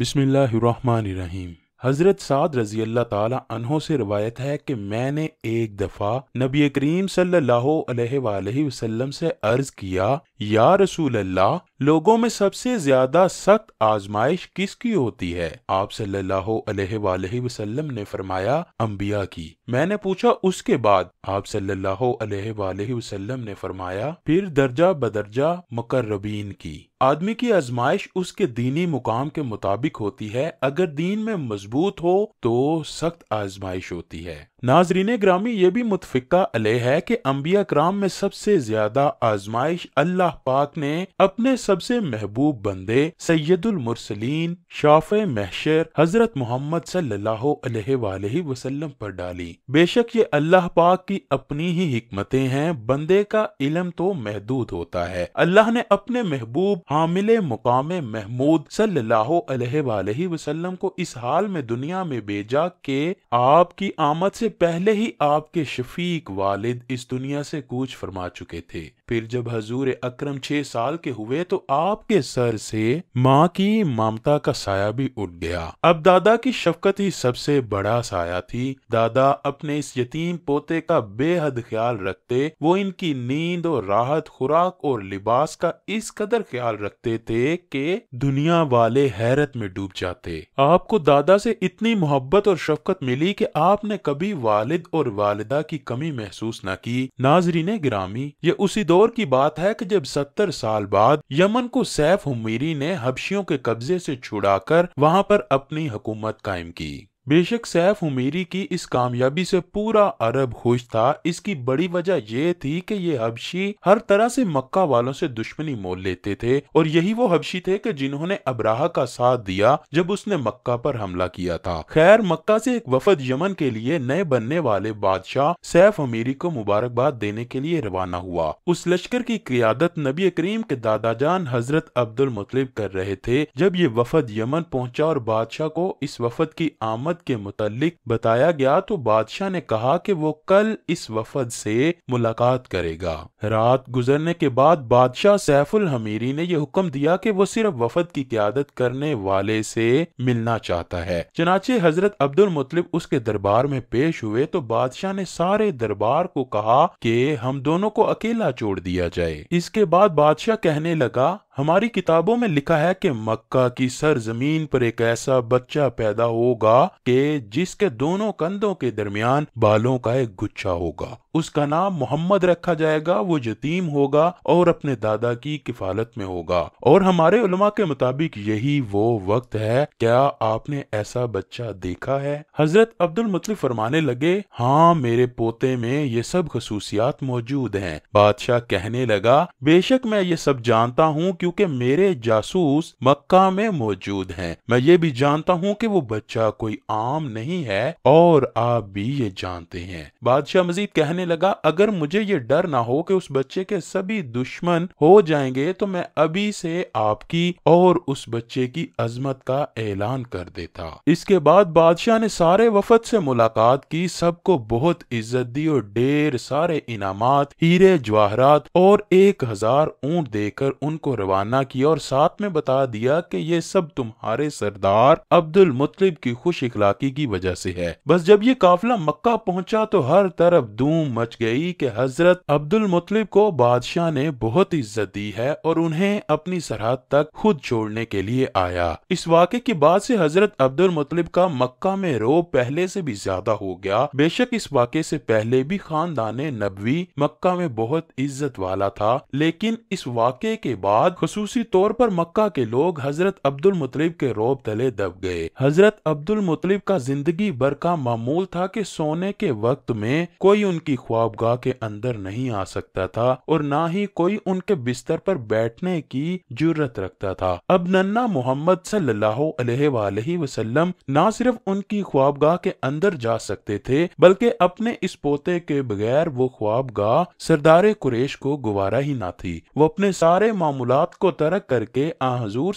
बिस्मिल्लाहिर्रहमानिर्रहीम हज़रत साद रजी अल्लाह तहों से रवायत है कि मैंने एक दफ़ा नबी करीम सल्लल्लाहु अलैहि वसल्लम से अर्ज़ किया या रसूल अल्लाह लोगों में सबसे ज्यादा सख्त आजमाइश किसकी होती है आप सल्लल्लाहु अलैहि वसल्लम ने फरमाया अम्बिया की मैंने पूछा उसके बाद आप सल्लल्लाहु अलैहि वसल्लम ने फरमाया फिर दर्जा बदर्जा मुकर्रबीन की आदमी की आजमाइश उसके दीनी मुकाम के मुताबिक होती है अगर दीन में मजबूत हो तो सख्त आजमाइश होती है नाजरीन ग्रामी ये भी मुतफिका अले है कि अम्बिया क्राम में सबसे ज्यादा आजमाइश अल्लाह पाक ने अपने सबसे महबूब बंदे सैदुलमरसलिन शाफ महशर हजरत मोहम्मद सल्लाम पर डाली बेशक ये अल्लाह पाक की अपनी ही हमतें हैं बंदे का इलम तो महदूद होता है अल्लाह ने अपने महबूब हामिल मुकाम महमूद सल्लल्लाहु अलैहि को इस हाल में दुनिया में भेजा के आपकी आमद से पहले ही आपके शफीक वालिद इस दुनिया से कूच फरमा चुके थे फिर जब हजूर अक्रम छह साल के हुए तो आपके सर से माँ की ममता का साया भी उठ गया अब दादा की शफकत ही सबसे बड़ा साया थी दादा अपने इस यतीम पोते का बेहद ख्याल रखते वो इनकी नींद और राहत खुराक और लिबास का इस कदर ख्याल रखते थे कि दुनिया वाले हैरत में डूब जाते आपको दादा से इतनी मोहब्बत और शफकत मिली कि आपने कभी वालिद और वालिदा की कमी महसूस न की नाजरीन ग्रामी ये उसी दो दौर की बात है कि जब सत्तर साल बाद यमन को सैफ हुमेरी ने हबशियों के कब्जे से छुड़ाकर वहां पर अपनी हुकूमत कायम की बेशक सैफ उमेरी की इस कामयाबी से पूरा अरब खुश था इसकी बड़ी वजह यह थी कि ये हबशी हर तरह से मक्का वालों से दुश्मनी मोल लेते थे और यही वो हबशी थे कि जिन्होंने अबराहा का साथ दिया जब उसने मक्का पर हमला किया था खैर मक्का से एक वफद यमन के लिए नए बनने वाले बादशाह सैफ अमीरी को मुबारकबाद देने के लिए रवाना हुआ उस लश्कर की क्रियादत नबी करीम के दादाजान हजरत अब्दुल मुतलिब कर रहे थे जब ये वफद यमन पहुंचा और बादशाह को इस वफद की आमद वफद के मुतालिक बताया गया तो बादशाह ने कहा कि वो कल इस वफद से मुलाकात करेगा रात गुजरने के बाद बादशाह सैफुल हमीरी ने यह हुक्म दिया कि वो सिर्फ वफद की क्यादत करने वाले से मिलना चाहता है चनाचे हजरत अब्दुल मुतलिब उसके दरबार में पेश हुए तो बादशाह ने सारे दरबार को कहा कि हम दोनों को अकेला छोड़ दिया जाए इसके बाद बादशाह कहने लगा हमारी किताबों में लिखा है कि मक्का की सर जमीन पर एक ऐसा बच्चा पैदा होगा कि जिसके दोनों कंधों के दरमियान बालों का एक गुच्छा होगा उसका नाम मोहम्मद रखा जाएगा वो यतीम होगा और अपने दादा की किफालत में होगा और हमारे उलमा के मुताबिक यही वो वक्त है क्या आपने ऐसा बच्चा देखा है हजरत अब्दुल मुतलिफ फरमाने लगे हाँ मेरे पोते में ये सब खसूसियात मौजूद हैं बादशाह कहने लगा बेशक मैं ये सब जानता हूँ कि क्योंकि मेरे जासूस मक्का में मौजूद हैं मैं ये भी जानता हूँ कि वो बच्चा कोई आम नहीं है और आप भी ये जानते हैं बादशाह मजीद कहने लगा अगर मुझे ये डर ना हो कि उस बच्चे के सभी दुश्मन हो जाएंगे तो मैं अभी से आपकी और उस बच्चे की अजमत का ऐलान कर देता इसके बाद बादशाह ने सारे वफद से मुलाकात की सबको बहुत इज्जत दी और ढेर सारे इनाम हीरे जवाहरात और एक हजार ऊंट देकर उनको रवाना रवाना किया और साथ में बता दिया कि ये सब तुम्हारे सरदार अब्दुल मुतलिब की खुश इखलाकी की वजह से है बस जब ये काफिला मक्का पहुंचा तो हर तरफ धूम मच गई कि हजरत अब्दुल मुतलिब को बादशाह ने बहुत इज्जत दी है और उन्हें अपनी सरहद तक खुद छोड़ने के लिए आया इस वाक्य के बाद से हजरत अब्दुल मुतलिब का मक्का में रो पहले से भी ज्यादा हो गया बेशक इस वाक्य से पहले भी खानदान नबवी मक्का में बहुत इज्जत वाला था लेकिन इस वाक्य के बाद खसूसी तौर पर मक्का के लोग हजरत अब्दुल मुतलिब के रोब तले दब गए हजरत अब्दुल मुतलिब का जिंदगी भर का मामूल था कि सोने के वक्त में कोई उनकी ख्वाबगाह के अंदर नहीं आ सकता था और ना ही कोई उनके बिस्तर पर बैठने की जरूरत रखता था अब नन्ना मोहम्मद सल्लाम न सिर्फ उनकी ख्वाबगाह के अंदर जा सकते थे बल्कि अपने इस पोते के बगैर वो ख्वाबगाह सरदार कुरेश को गुवारा ही ना थी वो अपने सारे मामूलात को तरक करके आजूर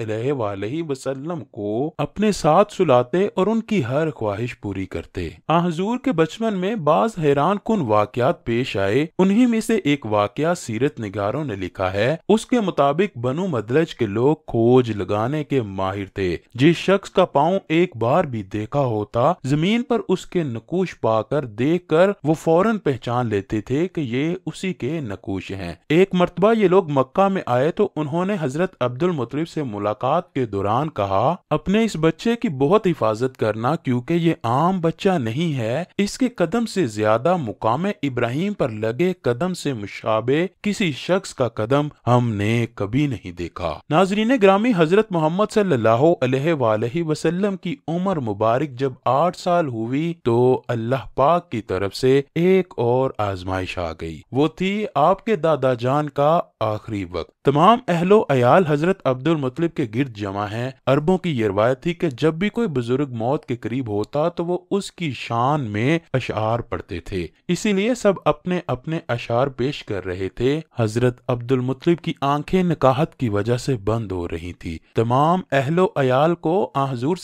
हजूर वसल्लम को अपने साथ सुलाते और उनकी हर ख्वाहिश पूरी करते आजूर के बचपन में बाज हैरान कन वाकत पेश आए उन्ही में से एक वाकया सीरत निगारों ने लिखा है उसके मुताबिक बनु मदरज के लोग खोज लगाने के माहिर थे जिस शख्स का पाँव एक बार भी देखा होता जमीन पर उसके नकूश पाकर देख कर वो फौरन पहचान लेते थे कि ये उसी के नकूश हैं एक मरतबा ये लोग मक्का में में आए तो उन्होंने हजरत अब्दुल मुतलिब से मुलाकात के दौरान कहा अपने इस बच्चे की बहुत हिफाजत करना क्योंकि ये आम बच्चा नहीं है इसके कदम से ज्यादा मुकाम इब्राहिम पर लगे कदम से मुशाबे किसी शख्स का कदम हमने कभी नहीं देखा नाजरीन ग्रामी हजरत मोहम्मद सल्लाम की उम्र मुबारक जब आठ साल हुई तो अल्लाह पाक की तरफ से एक और आजमाइश आ गई वो थी आपके दादा जान का आखिरी वक्त तमाम अहलो अयाल हजरत अब्दुल मुतलिब के गिरद जमा हैं अरबों की ये रवायत थी कि जब भी कोई बुजुर्ग मौत के करीब होता तो वो उसकी शान में अशार पढ़ते थे इसीलिए सब अपने अपने अशार पेश कर रहे थे हजरत अब्दुल मुतलिब की आंखें निकाहत की वजह से बंद हो रही थी तमाम अहलो अयाल को हजूर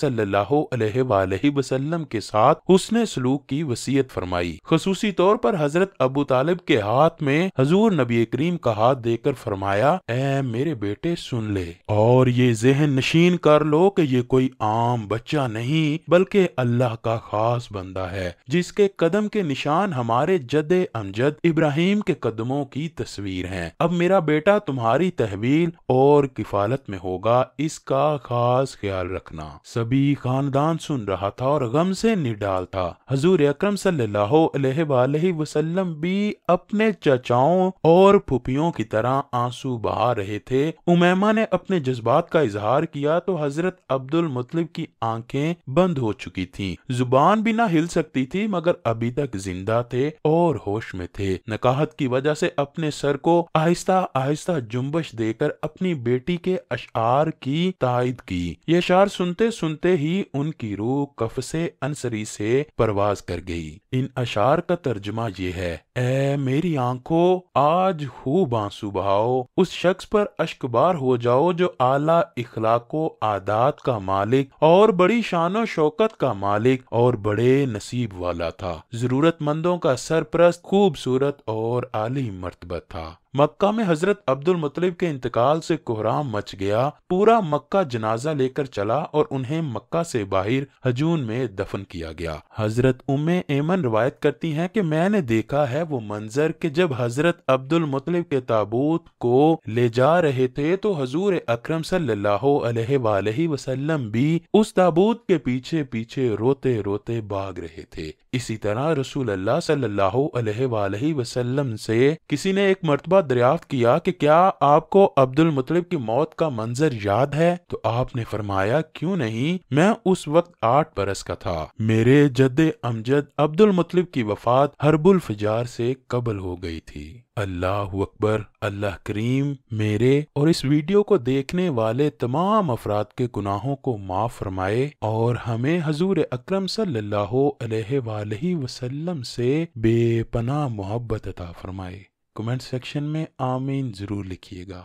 सल्लाम के साथ हुसन सलूक की वसीयत फरमाई खसूसी तौर पर हजरत अबू तालिब के हाथ में हजूर नबी करीम का हाथ देकर फरमाया ए मेरे बेटे सुन ले और ये जहन नशीन कर लो कि ये कोई आम बच्चा नहीं बल्कि अल्लाह का खास बंदा है जिसके कदम के निशान हमारे जद अमजद इब्राहिम के कदमों की तस्वीर हैं अब मेरा बेटा तुम्हारी तहवील और किफालत में होगा इसका खास ख्याल रखना सभी खानदान सुन रहा था और गम से निडाल था हजूर अक्रम वसलम भी अपने चचाओं और फुपियों की तरह आंसू बहा बहा रहे थे उमैमा ने अपने जज्बात का इजहार किया तो हजरत अब्दुल मुतलिब की आंखें बंद हो चुकी थी जुबान भी ना हिल सकती थी मगर अभी तक जिंदा थे और होश में थे नकाहत की वजह से अपने सर को आहिस्ता आहिस्ता जुम्बश देकर अपनी बेटी के अशार की तायद की ये अशार सुनते सुनते ही उनकी रूह कफ से अंसरी से परवाज कर गई इन अशार का तर्जमा ये है ए मेरी आंखों आज खूब आंसू बहाओ उस शख्स पर अशकबार हो जाओ जो आला इखलाको आदात का मालिक और बड़ी शान शौकत का मालिक और बड़े नसीब वाला था जरूरतमंदों का सरप्रस्त खूबसूरत और आली मरतबा था मक्का में हजरत अब्दुल मुतलिब के इंतकाल से कोहराम मच गया पूरा मक्का जनाजा लेकर चला और उन्हें मक्का से बाहर हजून में दफन किया गया हजरत उम्मे एमन रवायत करती हैं कि मैंने देखा है वो मंजर कि जब हजरत अब्दुल मुतलिब के ताबूत को ले जा रहे थे तो हजूर अक्रम सलम वसल्लम भी उस ताबूत के पीछे पीछे रोते रोते भाग रहे थे इसी तरह रसूल अल्लाह वसल्लम से किसी ने एक मरतबा दरियाफ्त किया कि क्या आपको अब्दुल मुतलब की मौत का मंजर याद है तो आपने फरमाया क्यों नहीं मैं उस वक्त आठ बरस का था मेरे जद अमजद अब्दुल मुतलब की वफात हरबुल फजार से कबल हो गई थी अल्लाह अकबर अल्लाह करीम मेरे और इस वीडियो को देखने वाले तमाम अफराद के गुनाहों को माफ़ फरमाए और हमें हजूर अक्रम सल्लाम से बेपना मोहब्बत अता फरमाए कमेंट सेक्शन में आमीन ज़रूर लिखिएगा